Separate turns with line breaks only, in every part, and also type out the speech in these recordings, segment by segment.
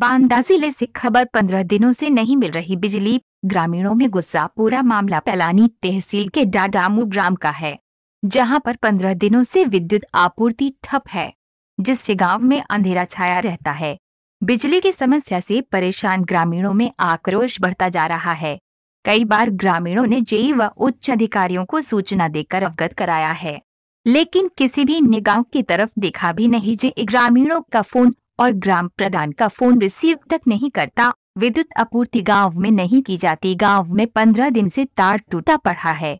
बांदा जिले से खबर पंद्रह दिनों से नहीं मिल रही बिजली ग्रामीणों में गुस्सा पूरा मामला पैलानी तहसील के डाडामू ग्राम का है जहां पर पंद्रह दिनों से विद्युत आपूर्ति ठप है जिससे गांव में अंधेरा छाया रहता है बिजली की समस्या से परेशान ग्रामीणों में आक्रोश बढ़ता जा रहा है कई बार ग्रामीणों ने जेई व उच्च अधिकारियों को सूचना देकर अवगत कराया है लेकिन किसी भी निगाह की तरफ देखा भी नहीं जे ग्रामीणों का फोन और ग्राम प्रधान का फोन रिसीव तक नहीं करता विद्युत आपूर्ति गांव में नहीं की जाती गांव में पंद्रह दिन से तार टूटा पड़ा है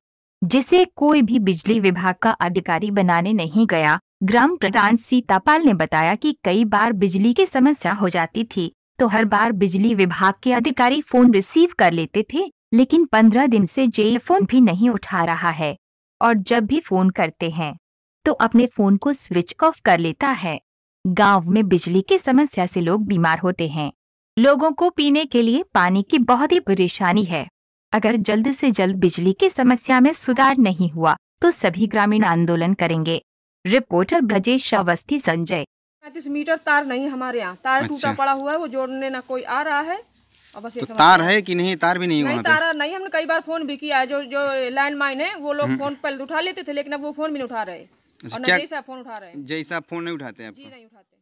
जिसे कोई भी बिजली विभाग का अधिकारी बनाने नहीं गया ग्राम प्रधान सीतापाल ने बताया कि कई बार बिजली की समस्या हो जाती थी तो हर बार बिजली विभाग के अधिकारी फोन रिसीव कर लेते थे लेकिन पंद्रह दिन से जे फोन भी नहीं उठा रहा है और जब भी फोन करते हैं तो अपने फोन को स्विच ऑफ कर लेता है गांव में बिजली की समस्या से लोग बीमार होते हैं लोगों को पीने के लिए पानी की बहुत ही परेशानी है अगर जल्द से जल्द बिजली की समस्या में सुधार नहीं हुआ तो सभी ग्रामीण आंदोलन करेंगे रिपोर्टर ब्रजेश अवस्थी संजय
पैंतीस मीटर तार नहीं हमारे यहाँ तार टूटा अच्छा। पड़ा हुआ है वो जोड़ने ना कोई आ रहा है और तो तार है कि नहीं तार भी नहीं नहीं तार नहीं हमने कई बार फोन भी किया है जो जो लैंडमाइन है वो लोग हम्म। फोन पहले उठा लेते थे लेकिन अब वो फोन भी नहीं उठा रहे और जैसा फोन उठा रहे हैं जैसा फोन नहीं उठाते हैं आपको जी नहीं उठाते